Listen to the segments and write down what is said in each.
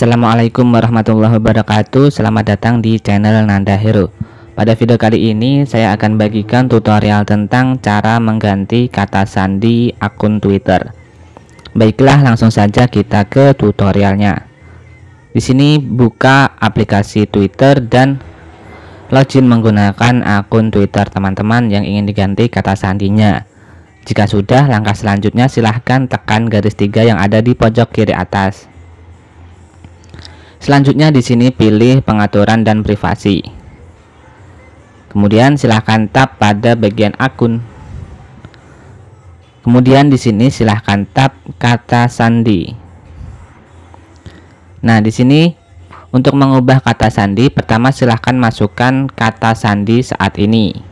Assalamualaikum warahmatullahi wabarakatuh Selamat datang di channel Nanda Hero Pada video kali ini saya akan bagikan tutorial tentang cara mengganti kata sandi akun Twitter Baiklah langsung saja kita ke tutorialnya Di sini buka aplikasi Twitter dan login menggunakan akun Twitter teman-teman yang ingin diganti kata sandinya jika sudah, langkah selanjutnya silahkan tekan garis tiga yang ada di pojok kiri atas. Selanjutnya di sini pilih pengaturan dan privasi. Kemudian silahkan tap pada bagian akun. Kemudian di sini silahkan tap kata sandi. Nah, di sini untuk mengubah kata sandi, pertama silahkan masukkan kata sandi saat ini.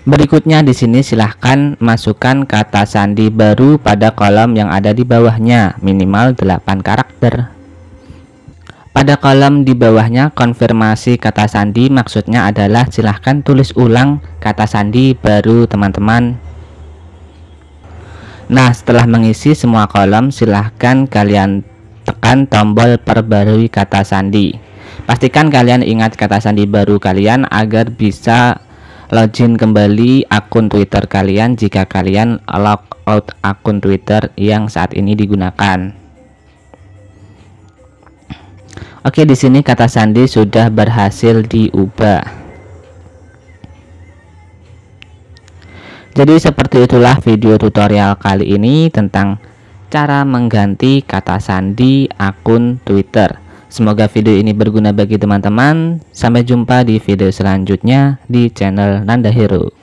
Berikutnya di sini silahkan masukkan kata sandi baru pada kolom yang ada di bawahnya, minimal 8 karakter. Pada kolom di bawahnya konfirmasi kata sandi maksudnya adalah silahkan tulis ulang kata sandi baru teman-teman. Nah setelah mengisi semua kolom silahkan kalian tekan tombol perbarui kata sandi. Pastikan kalian ingat kata sandi baru kalian agar bisa login kembali akun Twitter kalian jika kalian logout akun Twitter yang saat ini digunakan. Oke, di sini kata sandi sudah berhasil diubah. Jadi seperti itulah video tutorial kali ini tentang cara mengganti kata sandi akun Twitter. Semoga video ini berguna bagi teman-teman. Sampai jumpa di video selanjutnya di channel Nanda Hero.